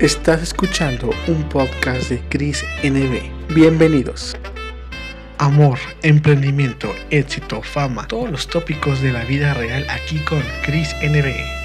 Estás escuchando un podcast de Chris NB. Bienvenidos. Amor, emprendimiento, éxito, fama, todos los tópicos de la vida real aquí con Chris NB.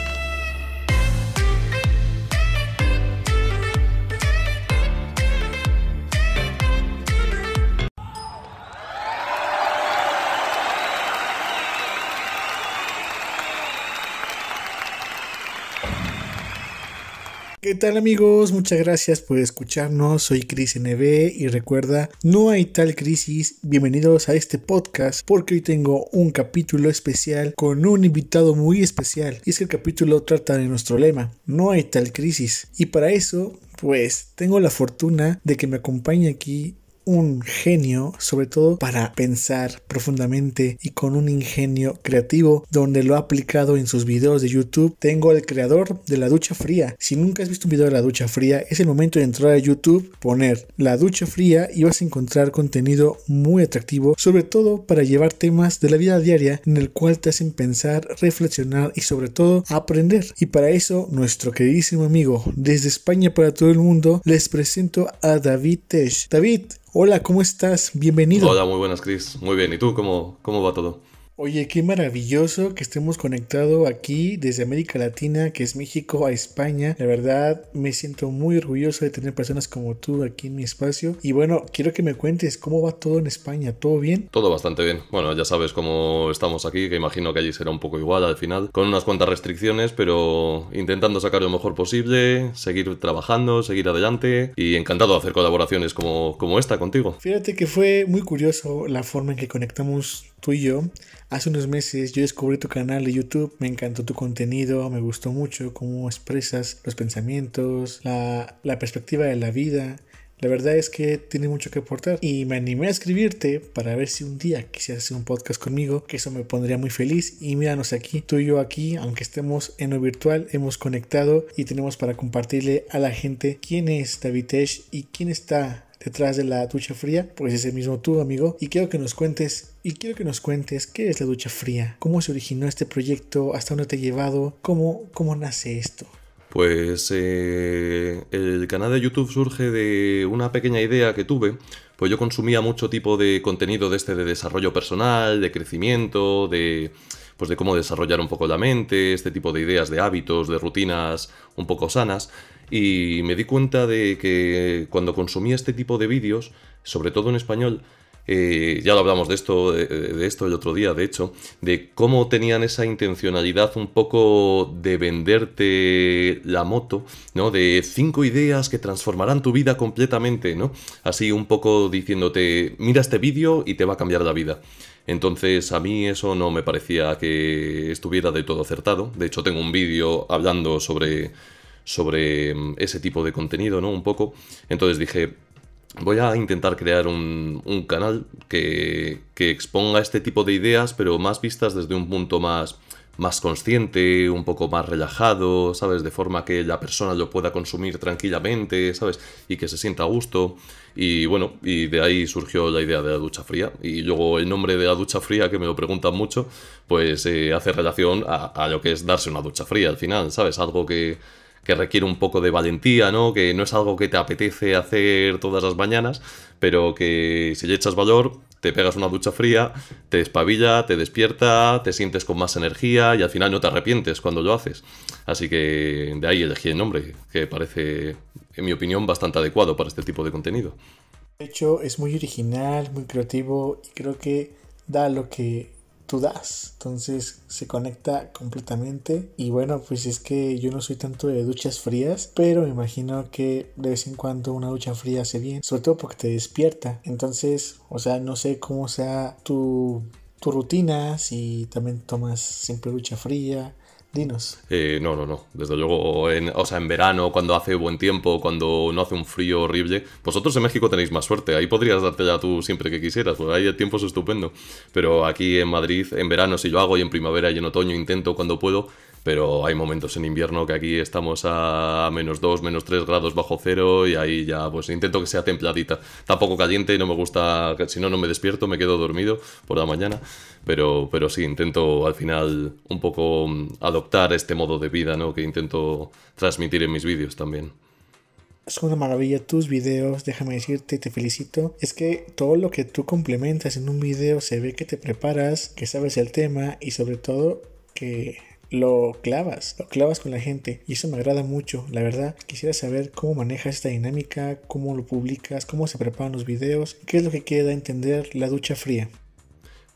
tal amigos? Muchas gracias por escucharnos. Soy Cris NB y recuerda, no hay tal crisis. Bienvenidos a este podcast porque hoy tengo un capítulo especial con un invitado muy especial. Y es que el capítulo trata de nuestro lema, no hay tal crisis. Y para eso, pues tengo la fortuna de que me acompañe aquí un genio, sobre todo para pensar profundamente y con un ingenio creativo donde lo ha aplicado en sus videos de YouTube. Tengo al creador de la ducha fría. Si nunca has visto un video de la ducha fría, es el momento de entrar a YouTube, poner la ducha fría y vas a encontrar contenido muy atractivo, sobre todo para llevar temas de la vida diaria en el cual te hacen pensar, reflexionar y sobre todo aprender. Y para eso, nuestro queridísimo amigo desde España para todo el mundo, les presento a David Tesh. David, Hola, ¿cómo estás? Bienvenido. Hola, muy buenas, Chris. Muy bien. ¿Y tú? ¿Cómo, cómo va todo? Oye, qué maravilloso que estemos conectados aquí desde América Latina, que es México, a España. La verdad, me siento muy orgulloso de tener personas como tú aquí en mi espacio. Y bueno, quiero que me cuentes cómo va todo en España. ¿Todo bien? Todo bastante bien. Bueno, ya sabes cómo estamos aquí, que imagino que allí será un poco igual al final, con unas cuantas restricciones, pero intentando sacar lo mejor posible, seguir trabajando, seguir adelante y encantado de hacer colaboraciones como, como esta contigo. Fíjate que fue muy curioso la forma en que conectamos tú y yo. Hace unos meses yo descubrí tu canal de YouTube, me encantó tu contenido, me gustó mucho cómo expresas los pensamientos, la, perspectiva de la vida. La verdad es que tiene mucho que aportar y me animé a escribirte para ver si un día quisieras hacer un podcast conmigo, que eso me pondría muy feliz. Y míranos aquí, tú y yo aquí, aunque estemos en lo virtual, hemos conectado y tenemos para compartirle a la gente quién es David Tesh y quién está detrás de la ducha fría, pues ese mismo tú, amigo. Y quiero que nos cuentes, y quiero que nos cuentes qué es la ducha fría, cómo se originó este proyecto, hasta dónde te ha llevado, cómo, nace esto. Pues eh, el canal de YouTube surge de una pequeña idea que tuve, pues yo consumía mucho tipo de contenido de este de desarrollo personal, de crecimiento, de pues de cómo desarrollar un poco la mente, este tipo de ideas de hábitos, de rutinas un poco sanas. Y me di cuenta de que cuando consumía este tipo de vídeos, sobre todo en español, eh, ya lo hablamos de esto, de, esto el otro día, de hecho, de cómo tenían esa intencionalidad un poco de venderte la moto, ¿no? De cinco ideas que transformarán tu vida completamente, ¿no? Así un poco diciéndote, mira este vídeo y te va a cambiar la vida. Entonces a mí eso no me parecía que estuviera de todo acertado. De hecho tengo un vídeo hablando sobre sobre mm, ese tipo de contenido, ¿no? Un poco. Entonces dije, voy a intentar crear un, canal que, exponga este tipo de ideas, pero más vistas desde un punto más, más consciente, un poco más relajado, ¿sabes? De forma que la persona lo pueda consumir tranquilamente, ¿sabes? Y que se sienta a gusto. Y bueno, y de ahí surgió la idea de la ducha fría. Y luego el nombre de la ducha fría, que me lo preguntan mucho, pues eh, hace relación a lo que es darse una ducha fría al final, ¿sabes? Algo que que requiere un poco de valentía, ¿no? Que no es algo que te apetece hacer todas las mañanas, pero que si le echas valor, te pegas una ducha fría, te espabilla, te despierta, te sientes con más energía y al final no te arrepientes cuando lo haces. Así que de ahí elegí el nombre, que parece, en mi opinión, bastante adecuado para este tipo de contenido. De hecho, es muy original, muy creativo y creo que da lo que tú das. Entonces se conecta completamente. Y bueno, pues es que yo no soy tanto de duchas frías, pero me imagino que de vez en cuando una ducha fría hace bien, sobre todo porque te despierta. Entonces, o sea, no sé cómo sea tu, tu rutina, si también tomas siempre ducha fría Dinos. Eh, no, no, no. Desde luego, en, o sea, en verano, cuando hace buen tiempo, cuando no hace un frío horrible. Vosotros en México tenéis más suerte. Ahí podrías darte ya tú siempre que quisieras, porque ahí el tiempo es estupendo. Pero aquí en Madrid, en verano si lo hago y en primavera y en otoño intento cuando puedo pero hay momentos en invierno que aquí estamos a menos 2, menos 3 grados bajo cero y ahí ya pues intento que sea templadita. Tampoco caliente, y no me gusta, si no, no me despierto, me quedo dormido por la mañana, pero, pero sí, intento al final un poco mm, adoptar este modo de vida ¿no? que intento transmitir en mis vídeos también. Es una maravilla tus vídeos, déjame decirte, te felicito. Es que todo lo que tú complementas en un vídeo se ve que te preparas, que sabes el tema y sobre todo que lo clavas, lo clavas con la gente y eso me agrada mucho, la verdad. Quisiera saber cómo manejas esta dinámica, cómo lo publicas, cómo se preparan los videos, qué es lo que queda entender la ducha fría.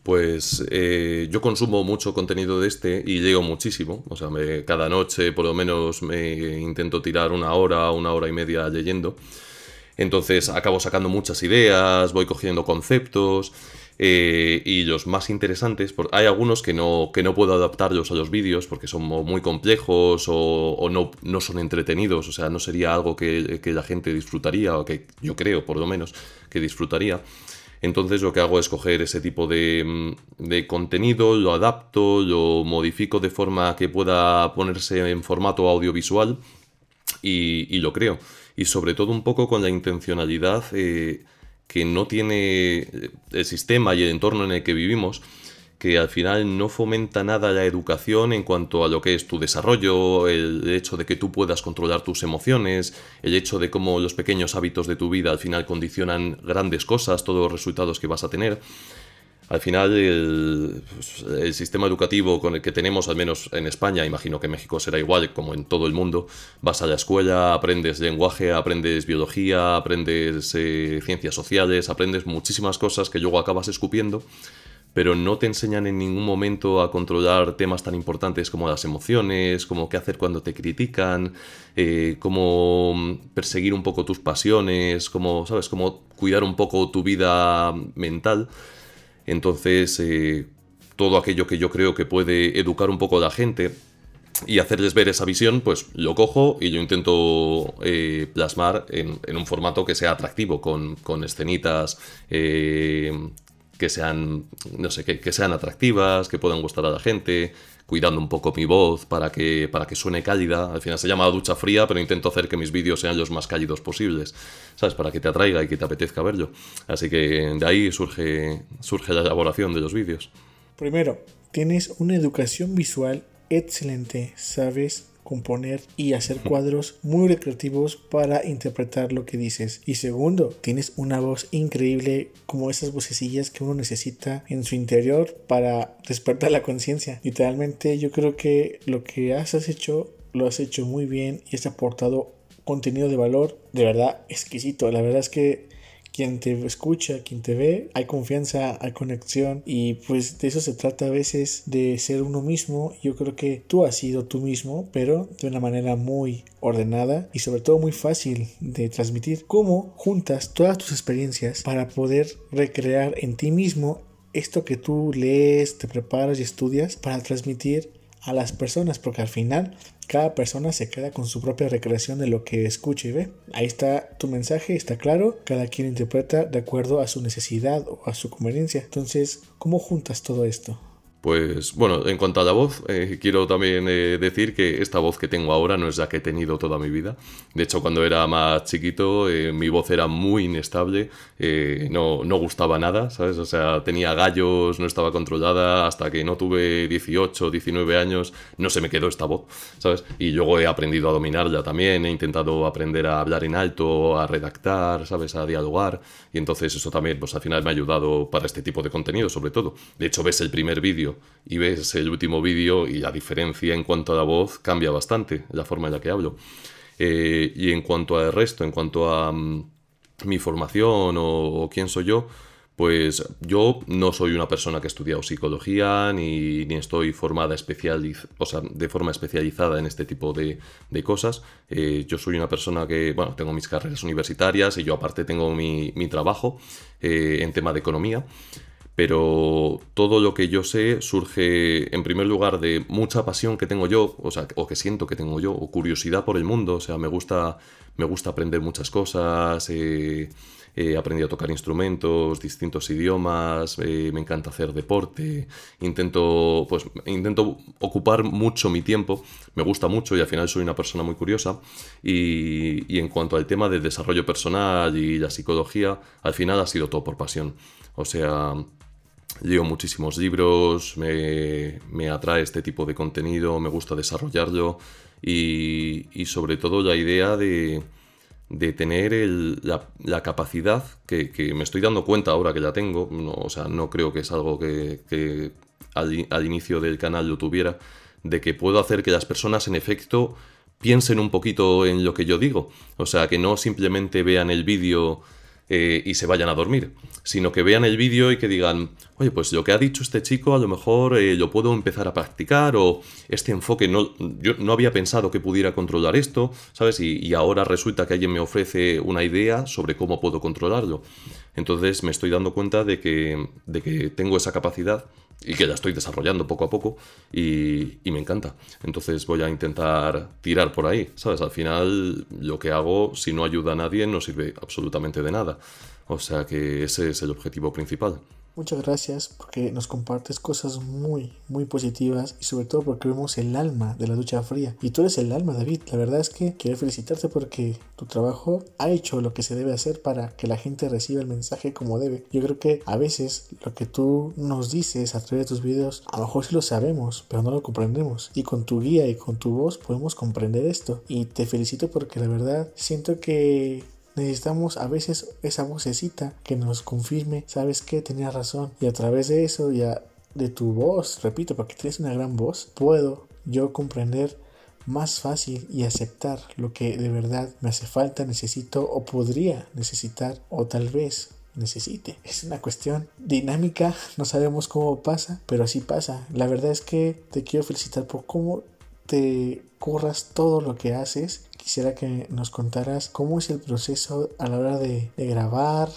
Pues eh, yo consumo mucho contenido de este y llego muchísimo. O sea, me, cada noche por lo menos me intento tirar una hora, una hora y media leyendo. Entonces acabo sacando muchas ideas, voy cogiendo conceptos eh, y los más interesantes, porque hay algunos que no, que no puedo adaptarlos a los vídeos porque son muy complejos o, no, no, son entretenidos, o sea, no sería algo que, la gente disfrutaría, o que yo creo por lo menos que disfrutaría. Entonces lo que hago es coger ese tipo de, mm, de contenido, lo adapto, lo modifico de forma que pueda ponerse en formato audiovisual y, lo creo. Y sobre todo un poco con la intencionalidad... Eh, que no tiene eh, el sistema y el entorno en el que vivimos, que al final no fomenta nada la educación en cuanto a lo que es tu desarrollo, el hecho de que tú puedas controlar tus emociones, el hecho de cómo los pequeños hábitos de tu vida al final condicionan grandes cosas, todos los resultados que vas a tener. Al final, el, sistema educativo con el que tenemos, al menos en España, imagino que México será igual como en todo el mundo, vas a la escuela, aprendes lenguaje, aprendes biología, aprendes eh, ciencias sociales, aprendes muchísimas cosas que luego acabas escupiendo, pero no te enseñan en ningún momento a controlar temas tan importantes como las emociones, como qué hacer cuando te critican, eh, cómo perseguir un poco tus pasiones, cómo, ¿sabes? cómo cuidar un poco tu vida mental. Entonces, eh, todo aquello que yo creo que puede educar un poco a la gente y hacerles ver esa visión, pues lo cojo y yo intento eh, plasmar en, un formato que sea atractivo, con, escenitas eh, que sean, no sé, que sean atractivas, que puedan gustar a la gente, cuidando un poco mi voz para que, para que suene cálida. Al final se llama ducha fría, pero intento hacer que mis vídeos sean los más cálidos posibles, ¿sabes? Para que te atraiga y que te apetezca verlo. Así que de ahí surge, surge la elaboración de los vídeos. Primero, tienes una educación visual excelente, sabes componer y hacer cuadros muy recreativos para interpretar lo que dices. Y segundo, tienes una voz increíble como esas vocecillas que uno necesita en su interior para despertar la conciencia. Literalmente yo creo que lo que has hecho lo has hecho muy bien y has aportado contenido de valor de verdad exquisito. La verdad es que quien te escucha, quien te ve, hay confianza, hay conexión y pues de eso se trata a veces de ser uno mismo. Yo creo que tú has sido tú mismo, pero de una manera muy ordenada y sobre todo muy fácil de transmitir. ¿Cómo juntas todas tus experiencias para poder recrear en ti mismo esto que tú lees, te preparas y estudias para transmitir a las personas, porque al final cada persona se queda con su propia recreación de lo que escucha y ve. Ahí está tu mensaje, está claro, cada quien interpreta de acuerdo a su necesidad o a su conveniencia. Entonces, ¿cómo juntas todo esto? Pues bueno, en cuanto a la voz, eh, quiero también eh, decir que esta voz que tengo ahora no es la que he tenido toda mi vida. De hecho, cuando era más chiquito, eh, mi voz era muy inestable, no, no, gustaba nada, ¿sabes? O sea, tenía gallos, no estaba controlada, hasta que no tuve 18, 19 años, no se me quedó esta voz, ¿sabes? Y luego he aprendido a dominarla también, he intentado aprender a hablar en alto, a redactar, ¿sabes? A dialogar, y entonces eso también, pues al final me ha ayudado para este tipo de contenido, sobre todo. De hecho, ves el primer vídeo y ves el último vídeo y la diferencia en cuanto a la voz cambia bastante, la forma en la que hablo. Eh, y en cuanto al resto, en cuanto a mm, mi formación o, quién soy yo, pues yo no soy una persona que ha estudiado psicología ni, estoy formada especial o de forma especializada en este tipo de, cosas. Eh, yo soy una persona que, bueno, tengo mis carreras universitarias y yo aparte tengo mi, trabajo eh, en tema de economía pero todo lo que yo sé surge en primer lugar de mucha pasión que tengo yo, o sea, o que siento que tengo yo, o curiosidad por el mundo, o sea, me gusta, me gusta aprender muchas cosas, eh, he aprendido a tocar instrumentos, distintos idiomas, eh, me encanta hacer deporte, intento, pues, intento ocupar mucho mi tiempo, me gusta mucho y al final soy una persona muy curiosa, y, y en cuanto al tema del desarrollo personal y la psicología, al final ha sido todo por pasión, o sea... Leo muchísimos libros, me, me, atrae este tipo de contenido, me gusta desarrollarlo y, y sobre todo la idea de, de tener la, capacidad que, me estoy dando cuenta ahora que la tengo, no, o sea, no creo que es algo que, al, al, inicio del canal lo tuviera, de que puedo hacer que las personas en efecto piensen un poquito en lo que yo digo, o sea, que no simplemente vean el vídeo eh, y se vayan a dormir, sino que vean el vídeo y que digan, oye, pues lo que ha dicho este chico a lo mejor yo eh, lo puedo empezar a practicar o este enfoque no, yo no había pensado que pudiera controlar esto, ¿sabes? Y, y ahora resulta que alguien me ofrece una idea sobre cómo puedo controlarlo. Entonces me estoy dando cuenta de que tengo esa capacidad y que ya estoy desarrollando poco a poco y, y, me encanta. Entonces voy a intentar tirar por ahí, ¿sabes? Al final lo que hago, si no ayuda a nadie, no sirve absolutamente de nada. O sea que ese es el objetivo principal. Muchas gracias porque nos compartes cosas muy, muy positivas y sobre todo porque vemos el alma de la ducha fría. Y tú eres el alma, David. La verdad es que quiero felicitarte porque tu trabajo ha hecho lo que se debe hacer para que la gente reciba el mensaje como debe. Yo creo que a veces lo que tú nos dices a través de tus videos, a lo mejor sí lo sabemos, pero no lo comprendemos. Y con tu guía y con tu voz podemos comprender esto. Y te felicito porque la verdad siento que necesitamos a veces esa vocecita que nos confirme, sabes que tenía razón. Y a través de eso, ya de tu voz, repito, porque tienes una gran voz, puedo yo comprender más fácil y aceptar lo que de verdad me hace falta, necesito o podría necesitar o tal vez necesite. Es una cuestión dinámica, no sabemos cómo pasa, pero así pasa. La verdad es que te quiero felicitar por cómo te corras todo lo que haces quisiera que nos contaras cómo es el proceso a la hora de, grabar,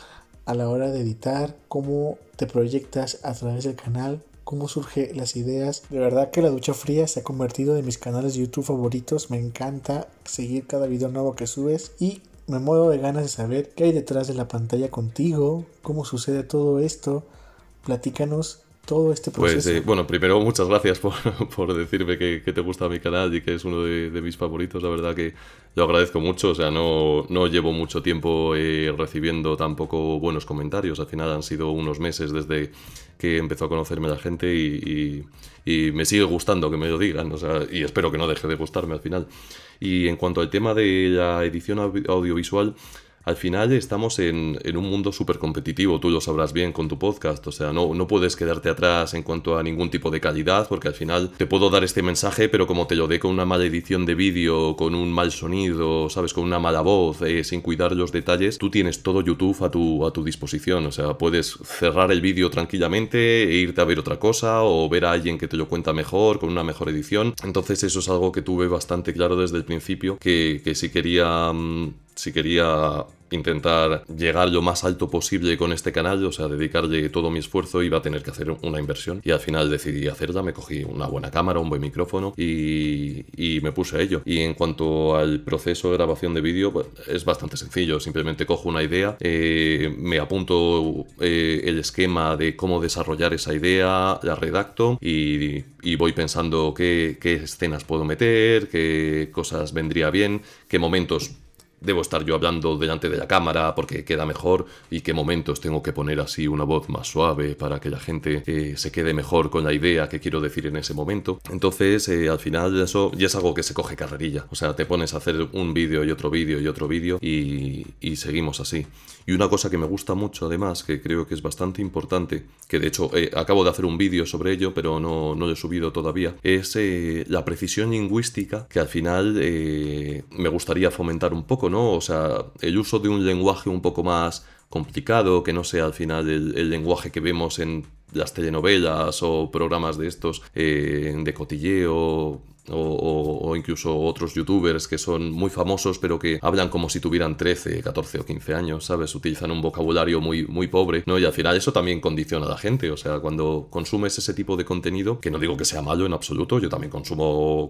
a la hora de editar, cómo te proyectas a través del canal, cómo surgen las ideas. De verdad que la ducha fría se ha convertido en mis canales de YouTube favoritos. Me encanta seguir cada video nuevo que subes y me muevo de ganas de saber qué hay detrás de la pantalla contigo, cómo sucede todo esto. Platícanos todo este pues, eh, proceso? Pues bueno, primero muchas gracias por, por decirme que, te gusta mi canal y que es uno de, mis favoritos. La verdad que lo agradezco mucho. O sea, no, no llevo mucho tiempo eh, recibiendo tampoco buenos comentarios. Al final han sido unos meses desde que empezó a conocerme la gente y, y, me sigue gustando que me lo digan. O sea, y espero que no deje de gustarme al final. Y en cuanto al tema de la edición audiovisual, al final estamos en, un mundo súper competitivo, tú lo sabrás bien con tu podcast, o sea, no, puedes quedarte atrás en cuanto a ningún tipo de calidad, porque al final te puedo dar este mensaje, pero como te lo dé con una mala edición de vídeo, con un mal sonido, sabes, con una mala voz, eh, sin cuidar los detalles, tú tienes todo YouTube a tu, disposición, o sea, puedes cerrar el vídeo tranquilamente e irte a ver otra cosa o ver a alguien que te lo cuenta mejor, con una mejor edición, entonces eso es algo que tuve bastante claro desde el principio, que, si quería... Mm, si quería intentar llegar lo más alto posible con este canal, o sea, dedicarle todo mi esfuerzo, iba a tener que hacer una inversión. Y al final decidí hacerla, me cogí una buena cámara, un buen micrófono y, me puse a ello. Y en cuanto al proceso de grabación de vídeo, pues, es bastante sencillo. Simplemente cojo una idea, eh, me apunto eh, el esquema de cómo desarrollar esa idea, la redacto y, voy pensando qué, qué escenas puedo meter, qué cosas vendría bien, qué momentos debo estar yo hablando delante de la cámara porque queda mejor y qué momentos tengo que poner así una voz más suave para que la gente eh, se quede mejor con la idea que quiero decir en ese momento. Entonces, eh, al final eso ya es algo que se coge carrerilla. O sea, te pones a hacer un vídeo y otro vídeo y otro vídeo y, y seguimos así. Y una cosa que me gusta mucho además, que creo que es bastante importante, que de hecho eh, acabo de hacer un vídeo sobre ello, pero no, no, lo he subido todavía, es eh, la precisión lingüística que al final eh, me gustaría fomentar un poco, ¿no? O sea, el uso de un lenguaje un poco más complicado, que no sea al final el, el lenguaje que vemos en las telenovelas o programas de estos de cotilleo o, incluso otros youtubers que son muy famosos pero que hablan como si tuvieran 13, 14 o 15 años, ¿sabes? Utilizan un vocabulario muy, muy pobre, ¿no? Y al final eso también condiciona a la gente, o sea, cuando consumes ese tipo de contenido, que no digo que sea malo en absoluto, yo también consumo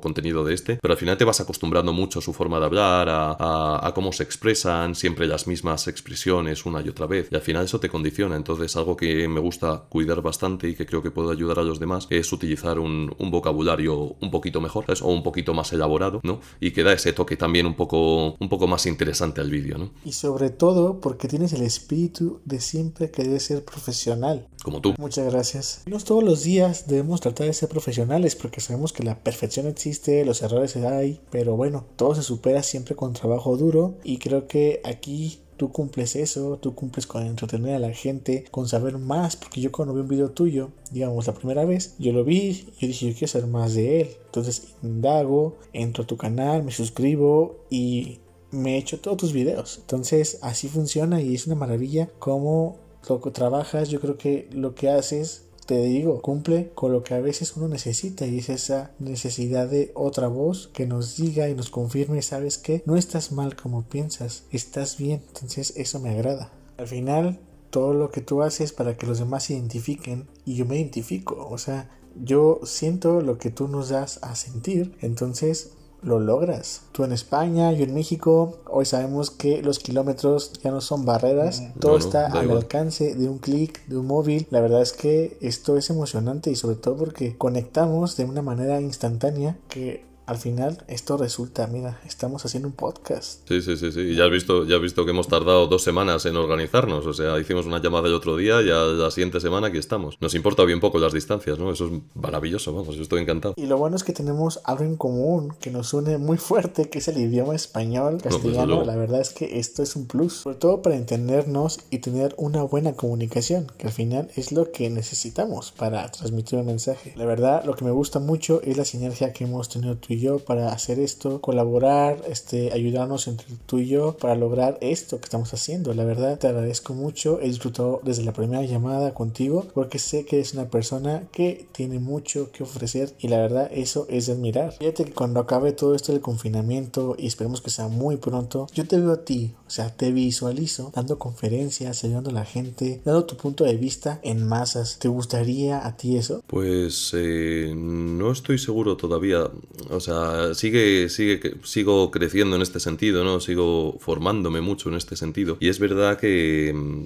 contenido de este, pero al final te vas acostumbrando mucho a su forma de hablar, a, cómo se expresan, siempre las mismas expresiones una y otra vez, y al final eso te condiciona, entonces algo que me gusta cuidar bastante y que creo que puede ayudar a los demás es utilizar un vocabulario un poco poquito mejor, O un poquito más elaborado, ¿no? Y que da ese toque también un poco, un poco más interesante al vídeo, ¿no? Y sobre todo porque tienes el espíritu de siempre que debes ser profesional. Como tú. Muchas gracias. No todos los días debemos tratar de ser profesionales porque sabemos que la perfección existe, los errores se hay, pero bueno, todo se supera siempre con trabajo duro y creo que aquí tú cumples eso, tú cumples con entretener a la gente, con saber más, porque yo cuando vi un video tuyo, digamos la primera vez, yo lo vi, yo dije, yo quiero saber más de él. Entonces indago, entro a tu canal, me suscribo y me echo todos tus videos. Entonces así funciona y es una maravilla cómo lo trabajas, yo creo que lo que haces te digo, cumple con lo que a veces uno necesita y es esa necesidad de otra voz que nos diga y nos confirme, sabes que no estás mal como piensas, estás bien, entonces eso me agrada. Al final, todo lo que tú haces para que los demás se identifiquen y yo me identifico, o sea, yo siento lo que tú nos das a sentir, entonces lo logras. Tú en España, yo en México, hoy sabemos que los kilómetros ya no son barreras, mm, todo está al alcance de un clic, de un móvil. La verdad es que esto es emocionante y sobre todo porque conectamos de una manera instantánea que al final esto resulta, mira, estamos haciendo un podcast. Sí, sí, sí, sí. Y ya has visto, ya has visto que hemos tardado dos semanas en organizarnos. O sea, hicimos una llamada el otro día y a la siguiente semana aquí estamos. Nos importa bien poco las distancias, ¿no? Eso es maravilloso, vamos, yo estoy encantado. Y lo bueno es que tenemos algo en común que nos une muy fuerte, que es el idioma español, pues, castellano. la verdad es que esto es un plus. Sobre todo para entendernos y tener una buena comunicación, que al final es lo que necesitamos para transmitir un mensaje. La verdad, lo que me gusta mucho es la sinergia que hemos tenido tú para hacer esto, colaborar, este, ayudarnos entre tú y yo para lograr esto que estamos haciendo. La verdad, te agradezco mucho. He disfrutado desde la primera llamada contigo porque sé que eres una persona que tiene mucho que ofrecer y la verdad, eso es de admirar. Fíjate que cuando acabe todo esto del confinamiento y esperemos que sea muy pronto, yo te veo a ti, o sea, te visualizo dando conferencias, ayudando a la gente, dando tu punto de vista en masas. ¿Te gustaría a ti eso? Pues eh, no estoy seguro todavía. O sea, sigue, sigue, sigo creciendo en este sentido, ¿no? Sigo formándome mucho en este sentido. Y es verdad que mm,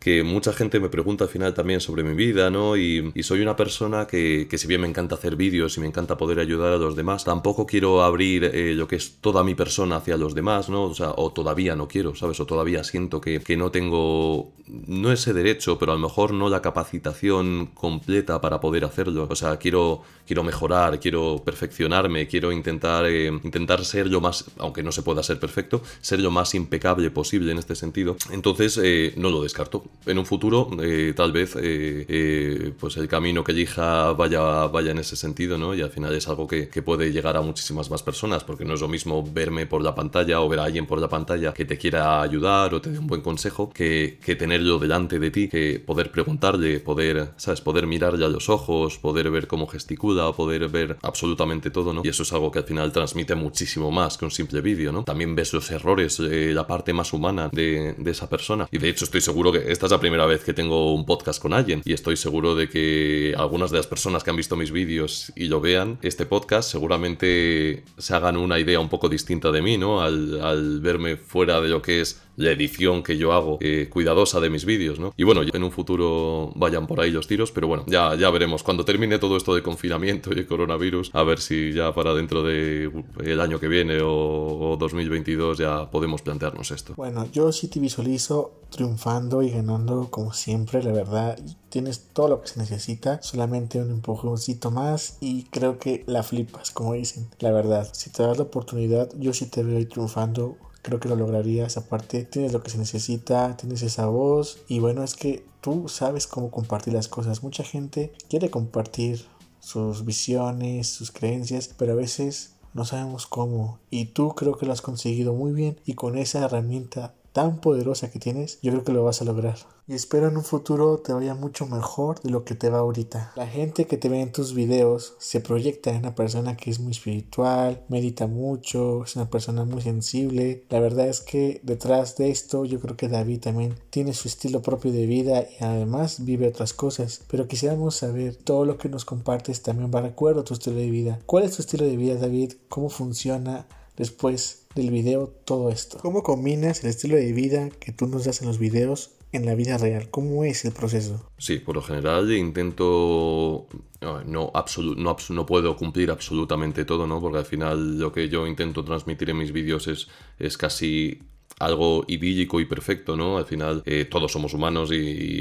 que mucha gente me pregunta al final también sobre mi vida, ¿no? Y, soy una persona que, si bien me encanta hacer vídeos y me encanta poder ayudar a los demás, tampoco quiero abrir eh, lo que es toda mi persona hacia los demás, ¿no? O sea, o todavía no quiero, ¿sabes? O todavía siento que, no tengo, no ese derecho, pero a lo mejor no la capacitación completa para poder hacerlo. O sea, quiero, quiero mejorar, quiero perfeccionarme, quiero intentar, eh, intentar ser yo más, aunque no se pueda ser perfecto, ser lo más impecable posible en este sentido. Entonces, eh, no lo descarto en un futuro eh, tal vez eh, eh, pues el camino que elija vaya, vaya en ese sentido, ¿no? Y al final es algo que, puede llegar a muchísimas más personas, porque no es lo mismo verme por la pantalla o ver a alguien por la pantalla que te quiera ayudar o te dé un buen consejo, que, tenerlo delante de ti, que poder preguntarle, poder, ¿sabes? Poder mirarle a los ojos, poder ver cómo gesticula, poder ver absolutamente todo, Y eso es algo que al final transmite muchísimo más que un simple vídeo, ¿no? También ves los errores, la parte más humana de, de, esa persona. Y de hecho estoy seguro que esta es la primera vez que tengo un podcast con alguien y estoy seguro de que algunas de las personas que han visto mis vídeos y lo vean, este podcast seguramente se hagan una idea un poco distinta de mí, ¿no? Al, al verme fuera de lo que es la edición que yo hago eh, cuidadosa de mis vídeos, ¿no? Y bueno, en un futuro vayan por ahí los tiros, pero bueno, ya, ya veremos. Cuando termine todo esto de confinamiento y coronavirus, a ver si ya para dentro de eh, año que viene o, 2022 ya podemos plantearnos esto. Bueno, yo sí te visualizo triunfando y ganando como siempre, la verdad. Tienes todo lo que se necesita, solamente un empujoncito más y creo que la flipas, como dicen. La verdad, si te das la oportunidad, yo sí te veo triunfando creo que lo lograrías. Aparte, tienes lo que se necesita, tienes esa voz y bueno, es que tú sabes cómo compartir las cosas. Mucha gente quiere compartir sus visiones, sus creencias, pero a veces no sabemos cómo. Y tú creo que lo has conseguido muy bien y con esa herramienta tan poderosa que tienes, yo creo que lo vas a lograr. Y espero en un futuro te vaya mucho mejor de lo que te va ahorita. La gente que te ve en tus videos se proyecta en una persona que es muy espiritual, medita mucho, es una persona muy sensible. La verdad es que detrás de esto yo creo que David también tiene su estilo propio de vida y además vive otras cosas. Pero quisiéramos saber todo lo que nos compartes también va de acuerdo tu estilo de vida. ¿Cuál es tu estilo de vida David? ¿Cómo funciona? después del video todo esto. ¿Cómo combinas el estilo de vida que tú nos das en los videos en la vida real? ¿Cómo es el proceso? Sí, por lo general intento... No, no, puedo cumplir absolutamente todo, ¿no? Porque al final lo que yo intento transmitir en mis videos es, es casi algo idílico y perfecto, ¿no? Al final eh, todos somos humanos y,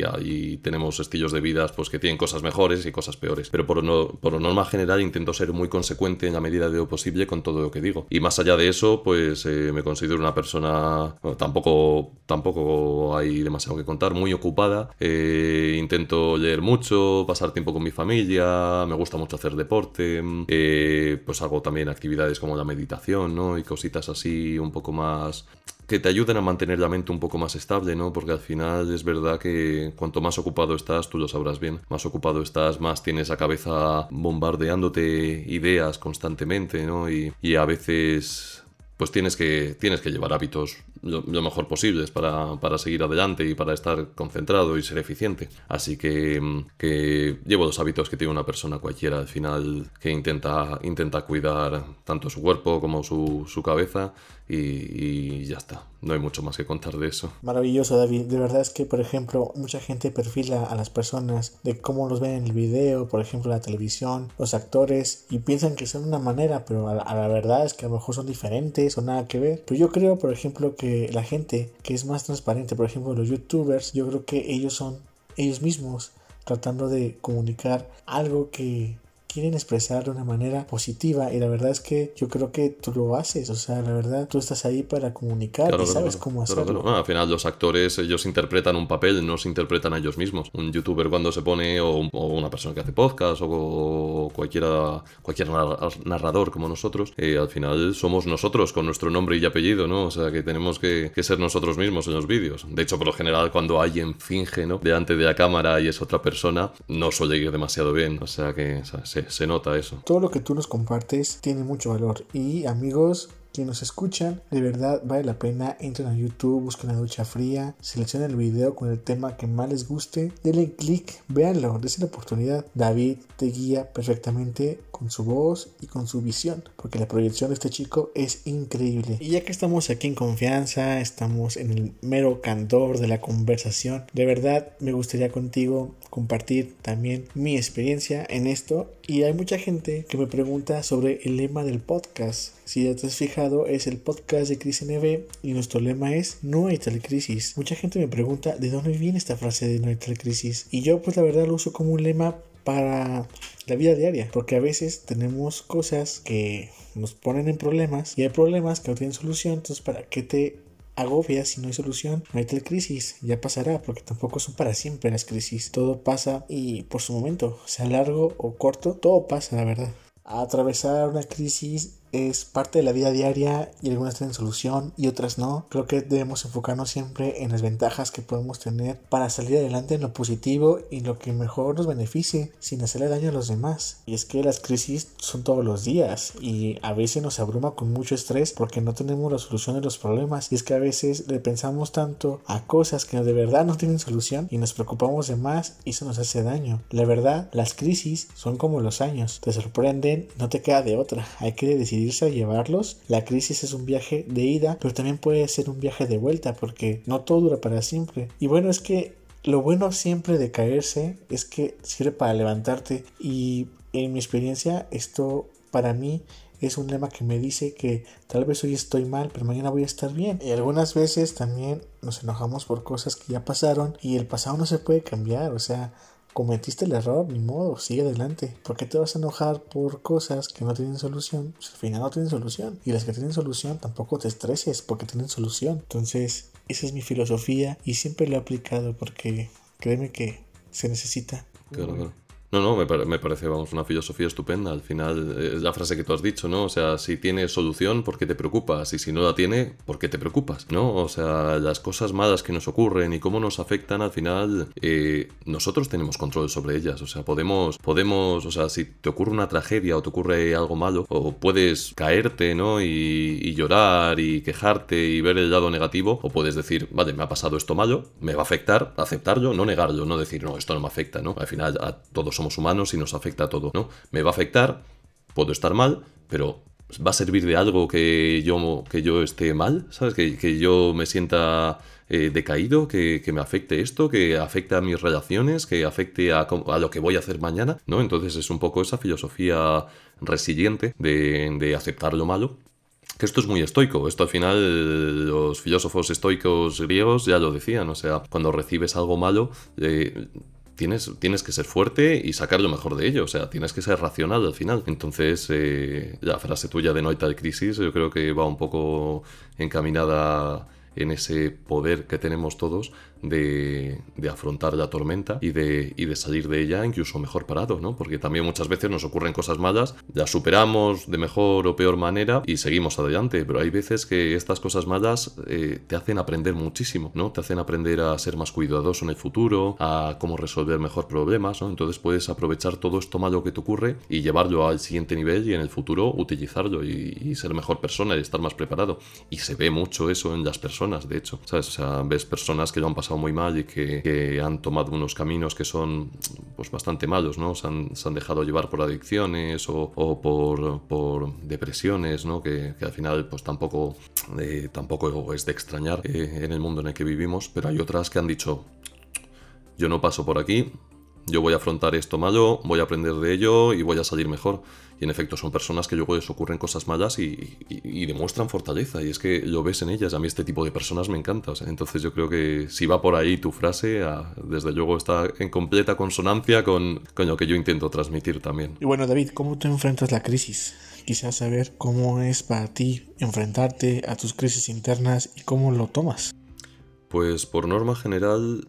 tenemos estilos de vida pues, que tienen cosas mejores y cosas peores. Pero por, norma general intento ser muy consecuente en la medida de lo posible con todo lo que digo. Y más allá de eso, pues eh, me considero una persona, tampoco, tampoco hay demasiado que contar, muy ocupada. Eh, intento leer mucho, pasar tiempo con mi familia, me gusta mucho hacer deporte, pues hago también actividades como la meditación, ¿no? Y cositas así un poco más que te ayuden a mantener la mente un poco más estable, ¿no? Porque al final es verdad que cuanto más ocupado estás, tú lo sabrás bien, más ocupado estás, más tienes a cabeza bombardeándote ideas constantemente, ¿no? Y, a veces pues tienes que, tienes que llevar hábitos lo, mejor posible para, seguir adelante y para estar concentrado y ser eficiente. Así que, mm, llevo los hábitos que tiene una persona cualquiera al final que intenta, intenta cuidar tanto su cuerpo como su, su cabeza y, ya está. No hay mucho más que contar de eso. Maravilloso, David. De verdad es que, por ejemplo, mucha gente perfila a las personas de cómo los ven en el video, por ejemplo, la televisión, los actores, y piensan que son una manera, pero la, a la verdad es que a lo mejor son diferentes o nada que ver. Pero pues yo creo, por ejemplo, que la gente que es más transparente, por ejemplo, los youtubers, yo creo que ellos son ellos mismos tratando de comunicar algo que quieren expresar de una manera positiva y la verdad es que yo creo que tú lo haces, o sea, la verdad tú estás ahí para comunicar y sabes cómo claro, hacerlo. al final los actores ellos interpretan un papel, no se interpretan a ellos mismos. Un youtuber cuando se pone o, una persona que hace podcast o, cualquiera cualquier narrador como nosotros, eh, al final somos nosotros con nuestro nombre y apellido, ¿no? O sea, que tenemos que, ser nosotros mismos en los vídeos. De hecho, por lo general cuando alguien finge, ¿no? Delante de la cámara y es otra persona, no suele ir demasiado bien, o sea que o sea, se, nota eso. Todo lo que tú nos compartes tiene mucho valor y amigos, que nos escuchan, de verdad vale la pena. Entren a YouTube, busquen la ducha fría, seleccionen el video con el tema que más les guste, denle clic, véanlo, es la oportunidad. David te guía perfectamente con su voz y con su visión, porque la proyección de este chico es increíble. Y ya que estamos aquí en confianza, estamos en el mero candor de la conversación, de verdad me gustaría contigo compartir también mi experiencia en esto. Y hay mucha gente que me pregunta sobre el lema del podcast. Si ya te has fijado, es el podcast de Cris NB y nuestro lema es No hay tal crisis. Mucha gente me pregunta de dónde viene esta frase de No hay tal crisis. Y yo pues la verdad lo uso como un lema para la vida diaria, porque a veces tenemos cosas que nos ponen en problemas y hay problemas que no tienen solución, entonces ¿para qué te Agobias... si no hay solución, no hay crisis, ya pasará, porque tampoco son para siempre las crisis, todo pasa y por su momento, sea largo o corto, todo pasa, la verdad. Atravesar una crisis es parte de la vida diaria y algunas tienen solución y otras no. Creo que debemos enfocarnos siempre en las ventajas que podemos tener para salir adelante en lo positivo y lo que mejor nos beneficie sin hacerle daño a los demás. Y es que las crisis son todos los días y a veces nos abruma con mucho estrés porque no tenemos la solución de los problemas. Y es que a veces le pensamos tanto a cosas que de verdad no tienen solución y nos preocupamos de más y eso nos hace daño. La verdad, las crisis son como los años. Te sorprenden, no te queda de otra. Hay que decidir irse a llevarlos, la crisis es un viaje de ida, pero también puede ser un viaje de vuelta, porque no todo dura para siempre. Y bueno, es que lo bueno siempre de caerse es que sirve para levantarte y en mi experiencia esto para mí es un lema que me dice que tal vez hoy estoy mal, pero mañana voy a estar bien. Y algunas veces también nos enojamos por cosas que ya pasaron y el pasado no se puede cambiar, o sea, cometiste el error, ni modo, sigue adelante. ¿Por qué te vas a enojar por cosas que no tienen solución? al final no tienen solución. Y las que tienen solución tampoco te estreses porque tienen solución. Entonces, esa es mi filosofía y siempre lo he aplicado porque créeme que se necesita. Claro, claro. No, no, me, me, parece, vamos, una filosofía estupenda. Al final, eh, es la frase que tú has dicho, ¿no? O sea, si tiene solución, ¿por qué te preocupas? Y si no la tiene, ¿por qué te preocupas? ¿No? O sea, las cosas malas que nos ocurren y cómo nos afectan, al final, eh, nosotros tenemos control sobre ellas. O sea, podemos, podemos, o sea, si te ocurre una tragedia o te ocurre algo malo, o puedes caerte, ¿no? Y, y llorar y quejarte y ver el lado negativo, o puedes decir, vale, me ha pasado esto malo, me va a afectar, aceptarlo, no negarlo, no decir, no, esto no me afecta, ¿no? Al final, a todos somos humanos y nos afecta a todo, ¿no? Me va a afectar, puedo estar mal, pero ¿va a servir de algo que yo, que yo esté mal? ¿Sabes? Que, yo me sienta eh, decaído, que, me afecte esto, que afecte a mis relaciones, que afecte a, lo que voy a hacer mañana, ¿no? Entonces es un poco esa filosofía resiliente de, aceptar lo malo que esto es muy estoico. Esto al final los filósofos estoicos griegos ya lo decían. O sea, cuando recibes algo malo, eh, tienes, que ser fuerte y sacar lo mejor de ello, o sea, tienes que ser racional al final. Entonces, eh, la frase tuya de no hay tal crisis, yo creo que va un poco encaminada en ese poder que tenemos todos de, afrontar la tormenta y de, de salir de ella incluso mejor parado, ¿no? Porque también muchas veces nos ocurren cosas malas, las superamos de mejor o peor manera y seguimos adelante, pero hay veces que estas cosas malas eh, te hacen aprender muchísimo, ¿no? Te hacen aprender a ser más cuidadoso en el futuro, a cómo resolver mejor problemas, ¿no? Entonces puedes aprovechar todo esto malo que te ocurre y llevarlo al siguiente nivel y en el futuro utilizarlo y, ser mejor persona y estar más preparado. Y se ve mucho eso en las personas, de hecho, ¿sabes? ves personas que lo han pasado muy mal y que, han tomado unos caminos que son pues, bastante malos, ¿no? Se han, dejado llevar por adicciones o, por, depresiones, ¿no? Que, al final pues tampoco, eh, tampoco es de extrañar eh, en el mundo en el que vivimos, pero hay otras que han dicho, yo no paso por aquí, yo voy a afrontar esto malo, voy a aprender de ello y voy a salir mejor. Y en efecto, son personas que luego les ocurren cosas malas y, demuestran fortaleza. Y es que lo ves en ellas. A mí este tipo de personas me encanta. entonces yo creo que si va por ahí tu frase, desde luego está en completa consonancia con, con lo que yo intento transmitir también. Y bueno, David, ¿cómo te enfrentas la crisis? Quizás saber cómo es para ti enfrentarte a tus crisis internas y cómo lo tomas. Pues por norma general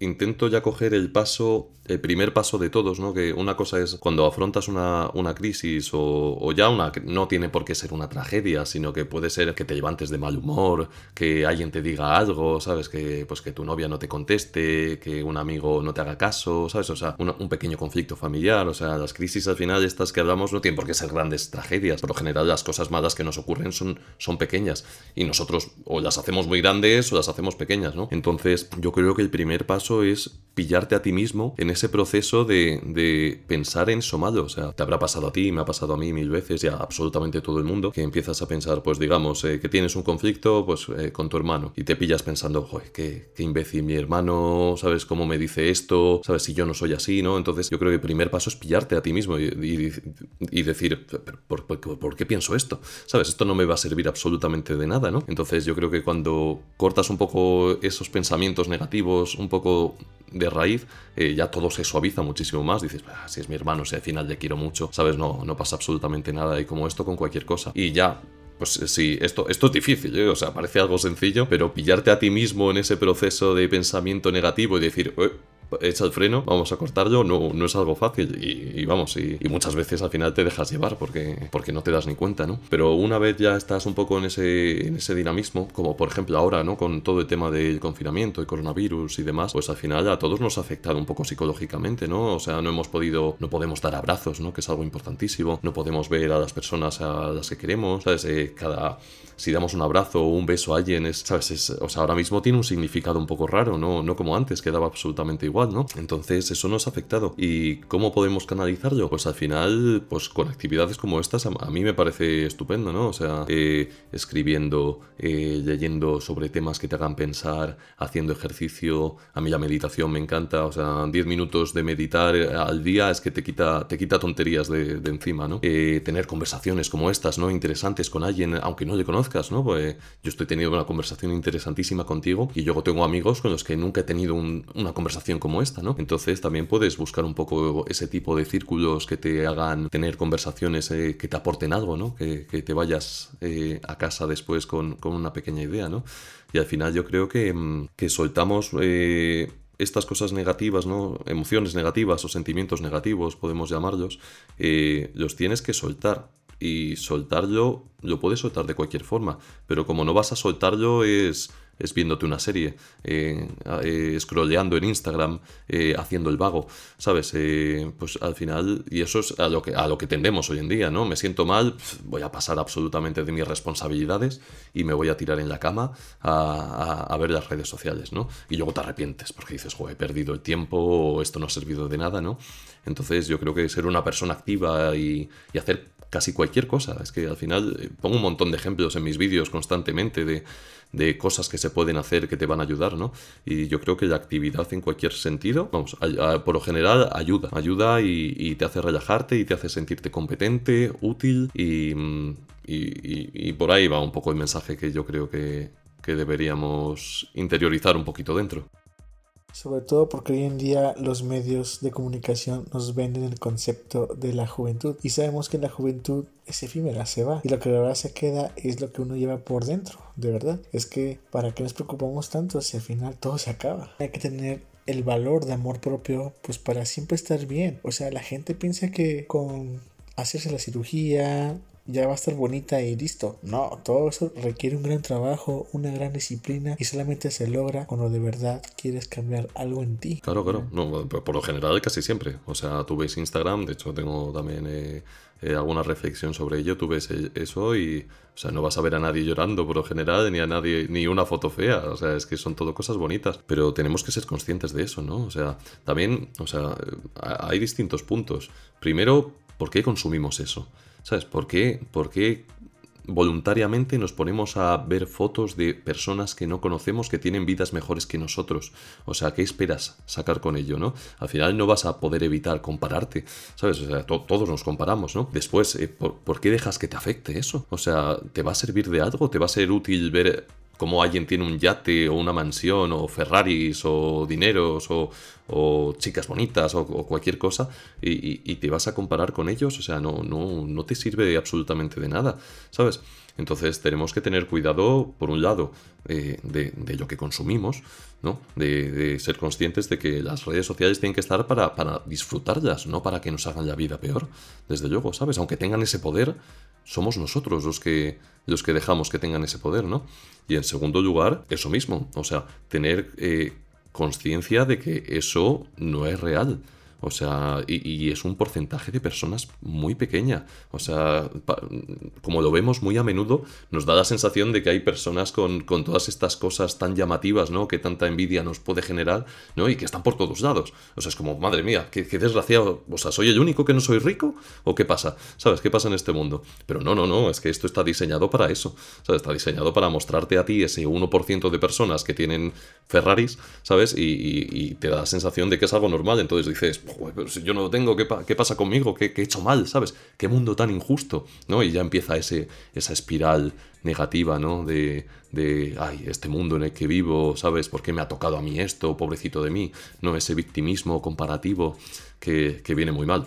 intento ya coger el paso el primer paso de todos, ¿no? Que una cosa es cuando afrontas una, una crisis o, ya una que no tiene por qué ser una tragedia, sino que puede ser que te levantes de mal humor, que alguien te diga algo, ¿sabes? Que, pues que tu novia no te conteste, que un amigo no te haga caso, ¿sabes? O sea, un, pequeño conflicto familiar, o sea, las crisis al final estas que hablamos no tienen por qué ser grandes tragedias. Por lo general las cosas malas que nos ocurren son, son pequeñas y nosotros o las hacemos muy grandes o las hacemos pequeñas, ¿no? Entonces yo creo que el primer paso es pillarte a ti mismo en ese proceso de, pensar en malo, O sea, te habrá pasado a ti, me ha pasado a mí mil veces y a absolutamente todo el mundo, que empiezas a pensar, pues digamos, eh, que tienes un conflicto pues eh, con tu hermano y te pillas pensando, joder, qué, qué imbécil mi hermano, ¿sabes cómo me dice esto? ¿Sabes si yo no soy así, no? Entonces yo creo que el primer paso es pillarte a ti mismo y, decir, ¿por, qué pienso esto? ¿Sabes? Esto no me va a servir absolutamente de nada, ¿no? Entonces yo creo que cuando cortas un poco esos pensamientos negativos, un poco de raíz, eh, ya todo se suaviza muchísimo más. Dices, ah, si es mi hermano, si al final le quiero mucho, ¿sabes? No, no pasa absolutamente nada. Y como esto con cualquier cosa. Y ya, pues eh, sí, esto, esto es difícil, ¿eh? o sea, parece algo sencillo, pero pillarte a ti mismo en ese proceso de pensamiento negativo y decir, eh, echa el freno, vamos a cortarlo, no, no es algo fácil y, vamos, y, muchas veces al final te dejas llevar porque, porque no te das ni cuenta, ¿no? Pero una vez ya estás un poco en ese, en ese dinamismo, como por ejemplo ahora, ¿no? Con todo el tema del confinamiento, y coronavirus y demás, pues al final a todos nos ha afectado un poco psicológicamente, ¿no? O sea, no hemos podido, no podemos dar abrazos, ¿no? Que es algo importantísimo, no podemos ver a las personas a las que queremos, ¿sabes? Eh, cada si damos un abrazo o un beso a alguien, ¿sabes? o ahora mismo tiene un significado un poco raro, ¿no? como antes, quedaba absolutamente igual, ¿no? Entonces eso nos ha afectado. ¿Y cómo podemos canalizarlo? Pues al final, pues con actividades como estas, a, mí me parece estupendo, ¿no? O sea, eh, escribiendo, eh, leyendo sobre temas que te hagan pensar, haciendo ejercicio, a mí la meditación me encanta, o sea, 10 minutos de meditar eh, al día es que te quita, te quita tonterías de, encima, ¿no? tener conversaciones como estas, ¿no? Interesantes con alguien, aunque no le conozcas, pues yo estoy teniendo una conversación interesantísima contigo y yo tengo amigos con los que nunca he tenido una conversación como esta, ¿no? Entonces también puedes buscar un poco ese tipo de círculos que te hagan tener conversaciones eh, que te aporten algo, ¿no? Que, te vayas eh, a casa después con, una pequeña idea, ¿no? Y al final yo creo que, mm, soltamos... Eh, estas cosas negativas, ¿no? Emociones negativas o sentimientos negativos, podemos llamarlos, los tienes que soltar y soltarlo, lo puedes soltar de cualquier forma, pero como no vas a soltarlo es, es viéndote una serie, eh, eh scrolleando en Instagram, eh, haciendo el vago, ¿sabes? Eh, pues al final, y eso es a lo, que, a lo que tendemos hoy en día, ¿no? Me siento mal, voy a pasar absolutamente de mis responsabilidades y me voy a tirar en la cama a, a, ver las redes sociales, ¿no? Y luego te arrepientes porque dices, joder, he perdido el tiempo o esto no ha servido de nada, ¿no? Entonces yo creo que ser una persona activa y, y hacer casi cualquier cosa. Es que al final eh, pongo un montón de ejemplos en mis vídeos constantemente de, de, cosas que se pueden hacer que te van a ayudar, ¿no? Y yo creo que la actividad en cualquier sentido, vamos, por lo general ayuda. Ayuda y, te hace relajarte y te hace sentirte competente, útil y, y, y por ahí va un poco el mensaje que yo creo que, que deberíamos interiorizar un poquito dentro sobre todo porque hoy en día los medios de comunicación nos venden el concepto de la juventud y sabemos que la juventud es efímera, se va y lo que de verdad se queda es lo que uno lleva por dentro, de verdad. Es que para qué nos preocupamos tanto si al final todo se acaba. Hay que tener el valor de amor propio pues para siempre estar bien. O sea, la gente piensa que con hacerse la cirugía, ya va a estar bonita y listo. No, todo eso requiere un gran trabajo, una gran disciplina y solamente se logra cuando de verdad quieres cambiar algo en ti. Claro, claro. No, por lo general casi siempre. O sea, tú ves Instagram, de hecho tengo también... Eh, eh, alguna reflexión sobre ello, tú ves eh, eso y, o sea, no vas a ver a nadie llorando por lo general, ni a nadie, ni una foto fea, o sea, es que son todo cosas bonitas, pero tenemos que ser conscientes de eso, ¿no? O sea, también, o sea, hay distintos puntos. Primero, ¿por qué consumimos eso? ¿Sabes? ¿Por qué? ¿Por voluntariamente nos ponemos a ver fotos de personas que no conocemos que tienen vidas mejores que nosotros. O sea, ¿qué esperas sacar con ello, no? Al final no vas a poder evitar compararte, ¿sabes? O sea, todos nos comparamos, ¿no? Después, eh, ¿por qué dejas que te afecte eso? O sea, ¿te va a servir de algo? ¿Te va a ser útil ver como alguien tiene un yate o una mansión o Ferraris o dineros o, chicas bonitas o, cualquier cosa y, te vas a comparar con ellos, o sea, no, no, te sirve absolutamente de nada, ¿sabes? Entonces tenemos que tener cuidado, por un lado, eh, de, lo que consumimos, ¿no? De, ser conscientes de que las redes sociales tienen que estar para, para disfrutarlas, no para que nos hagan la vida peor, desde luego, ¿sabes? Aunque tengan ese poder, somos nosotros los que, los que dejamos que tengan ese poder, ¿no? Y en segundo lugar, eso mismo, o sea, tener eh, conciencia de que eso no es real o sea, y, es un porcentaje de personas muy pequeña. O sea, como lo vemos muy a menudo, nos da la sensación de que hay personas con, todas estas cosas tan llamativas, ¿no? Que tanta envidia nos puede generar, ¿no? Y que están por todos lados. O sea, es como, madre mía, qué, desgraciado. O sea, ¿soy el único que no soy rico? ¿O qué pasa? ¿Sabes? ¿Qué pasa en este mundo? Pero no, no, no, es que esto está diseñado para eso. O sea, está diseñado para mostrarte a ti ese 1% de personas que tienen Ferraris, ¿sabes? y te da la sensación de que es algo normal. Entonces dices, pero si yo no lo tengo, ¿qué, pasa conmigo? ¿Qué, he hecho mal? ¿Sabes? ¿Qué mundo tan injusto? ¿No? Y ya empieza ese, esa espiral negativa, ¿no? De, de, ay, este mundo en el que vivo, ¿sabes? ¿Por qué me ha tocado a mí esto? Pobrecito de mí, ¿no? Ese victimismo comparativo que, viene muy mal.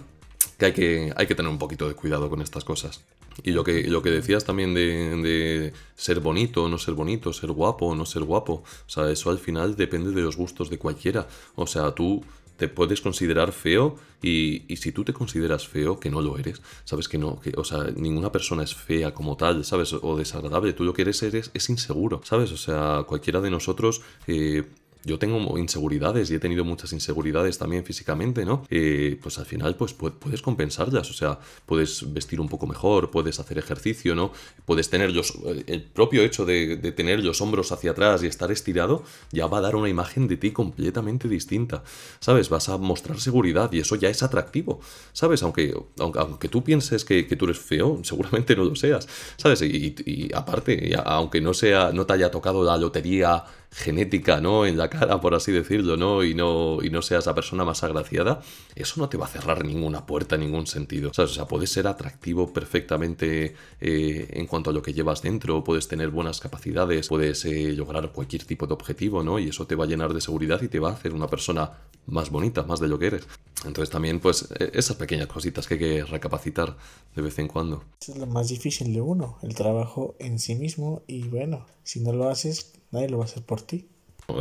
Que hay, que hay que tener un poquito de cuidado con estas cosas. Y lo que, lo que decías también de, ser bonito, o no ser bonito, ser guapo, o no ser guapo. O sea, eso al final depende de los gustos de cualquiera. O sea, tú te puedes considerar feo y, si tú te consideras feo, que no lo eres, sabes que no, que, o sea, ninguna persona es fea como tal, sabes, o desagradable, tú lo que eres, eres es inseguro, sabes, o sea, cualquiera de nosotros eh, yo tengo inseguridades y he tenido muchas inseguridades también físicamente, ¿no? Eh, pues al final, pues puedes compensarlas, o sea, puedes vestir un poco mejor, puedes hacer ejercicio, ¿no? Puedes tener los, eh, el propio hecho de, tener los hombros hacia atrás y estar estirado, ya va a dar una imagen de ti completamente distinta, ¿sabes? Vas a mostrar seguridad y eso ya es atractivo, ¿sabes? Aunque, aunque, tú pienses que, tú eres feo, seguramente no lo seas, ¿sabes? Y, y aparte, aunque no, sea, no te haya tocado la lotería genética, ¿no? En la cara, por así decirlo, ¿no? Y no, y no seas la persona más agraciada, eso no te va a cerrar ninguna puerta, en ningún sentido. O sea, puedes ser atractivo perfectamente eh, en cuanto a lo que llevas dentro, puedes tener buenas capacidades, puedes eh, lograr cualquier tipo de objetivo, ¿no? Y eso te va a llenar de seguridad y te va a hacer una persona más bonita, más de lo que eres. Entonces también, pues, e, esas pequeñas cositas que hay que recapacitar de vez en cuando. Es lo más difícil de uno, el trabajo en sí mismo y bueno, si no lo haces, Nadie lo va a hacer por ti.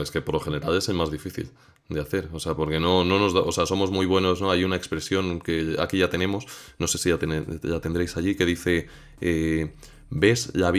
es que por lo general es el más difícil de hacer, o sea, porque no, no nos o sea, somos muy buenos, ¿no? Hay una expresión que aquí ya tenemos, no sé si ya, ya tendréis allí, que dice, eh, ves la,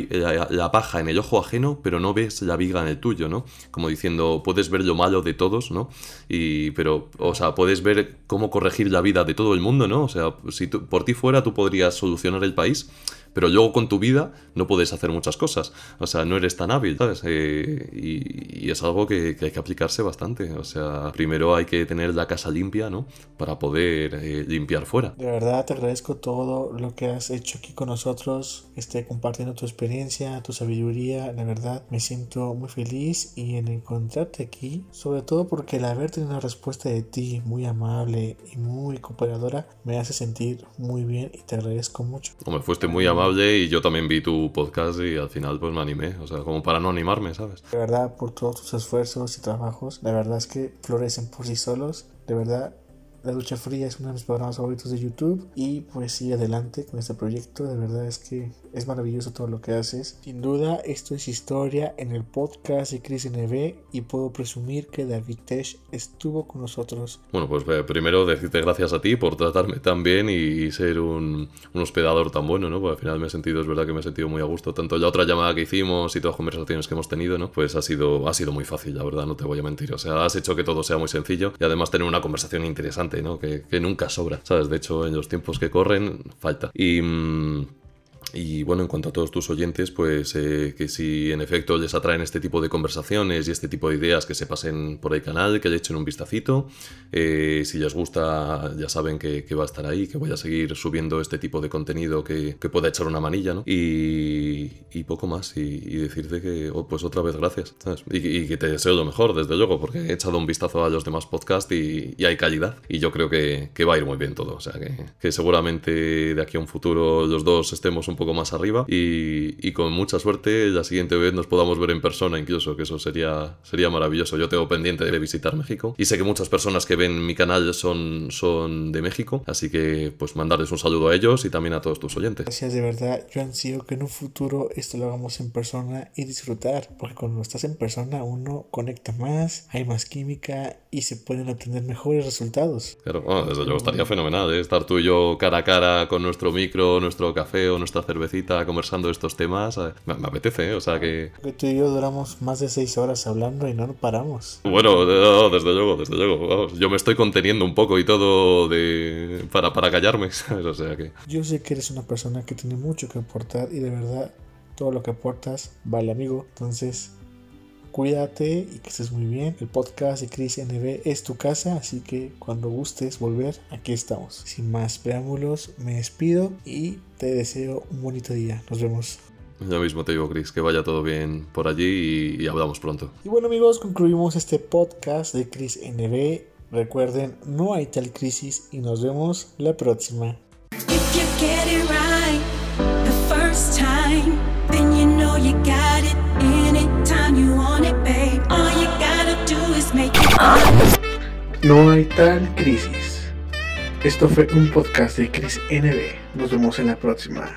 paja en el ojo ajeno, pero no ves la viga en el tuyo, ¿no? Como diciendo, puedes ver lo malo de todos, ¿no? Y, pero, o sea, puedes ver cómo corregir la vida de todo el mundo, ¿no? O sea, si por ti fuera tú podrías solucionar el país, pero luego con tu vida no puedes hacer muchas cosas. O sea, no eres tan hábil, eh, y, es algo que, hay que aplicarse bastante. O sea, primero hay que tener la casa limpia, ¿no? Para poder eh, limpiar fuera. De verdad te agradezco todo lo que has hecho aquí con nosotros, este, compartiendo tu experiencia, tu sabiduría. La verdad, me siento muy feliz y en encontrarte aquí, sobre todo porque el haber tenido una respuesta de ti muy amable y muy cooperadora me hace sentir muy bien y te agradezco mucho. Como fuiste muy amable y yo también vi tu podcast y al final pues me animé, o sea, como para no animarme, ¿sabes? De verdad, por todos tus esfuerzos y trabajos, la verdad es que florecen por sí solos, de verdad. La Lucha Fría es uno de mis programas favoritos de YouTube y pues sigue adelante con este proyecto, de verdad es que es maravilloso todo lo que haces. Sin duda, esto es historia en el podcast de Chris NB y puedo presumir que David Tesh estuvo con nosotros. Bueno, pues eh, primero decirte gracias a ti por tratarme tan bien y ser un, hospedador tan bueno, ¿no? Porque al final me he sentido, es verdad que me he sentido muy a gusto. Tanto la otra llamada que hicimos y todas las conversaciones que hemos tenido, ¿no? Pues ha sido, ha sido muy fácil, la verdad, no te voy a mentir. O sea, has hecho que todo sea muy sencillo y además tener una conversación interesante, ¿no? Que, nunca sobra, ¿sabes? De hecho, en los tiempos que corren, falta. Y... Mm, y bueno, en cuanto a todos tus oyentes, pues eh, que si en efecto les atraen este tipo de conversaciones y este tipo de ideas, que se pasen por el canal, que le echen un vistacito. Eh, si les gusta, ya saben que, va a estar ahí, que voy a seguir subiendo este tipo de contenido que, que pueda echar una manilla, ¿no? Y, poco más, y, decirte que, oh, pues otra vez gracias, Y, que te deseo lo mejor, desde luego, porque he echado un vistazo a los demás podcasts y, hay calidad. Y yo creo que, que, va a ir muy bien todo, o sea, que, seguramente de aquí a un futuro los dos estemos un poco poco más arriba y, con mucha suerte la siguiente vez nos podamos ver en persona incluso, que eso sería, sería maravilloso. Yo tengo pendiente de visitar México y sé que muchas personas que ven mi canal son, son de México, así que pues mandarles un saludo a ellos y también a todos tus oyentes. Gracias de verdad, yo ansío que en un futuro esto lo hagamos en persona y disfrutar, porque cuando estás en persona uno conecta más, hay más química y se pueden obtener mejores resultados. Claro, desde luego estaría fenomenal ¿eh? estar tú y yo cara a cara con nuestro micro, nuestro café o nuestra cervecita conversando estos temas. Eh, me, apetece, eh, o sea que... Tú y yo duramos más de seis horas hablando y no paramos. Bueno, oh, desde luego, desde luego. Vamos, yo me estoy conteniendo un poco y todo de... para, para callarme, ¿sabes? O sea que... Yo sé que eres una persona que tiene mucho que aportar y de verdad todo lo que aportas vale, amigo. Entonces, cuídate y que estés muy bien. El podcast de Chris NB es tu casa, así que cuando gustes volver, aquí estamos. Sin más preámbulos, me despido y te deseo un bonito día. Nos vemos. Ya mismo te digo, Chris, que vaya todo bien por allí y, hablamos pronto. Y bueno, amigos, concluimos este podcast de Chris NB. Recuerden, no hay tal crisis y nos vemos la próxima. No hay tal crisis. Esto fue un podcast de Cris NB. Nos vemos en la próxima.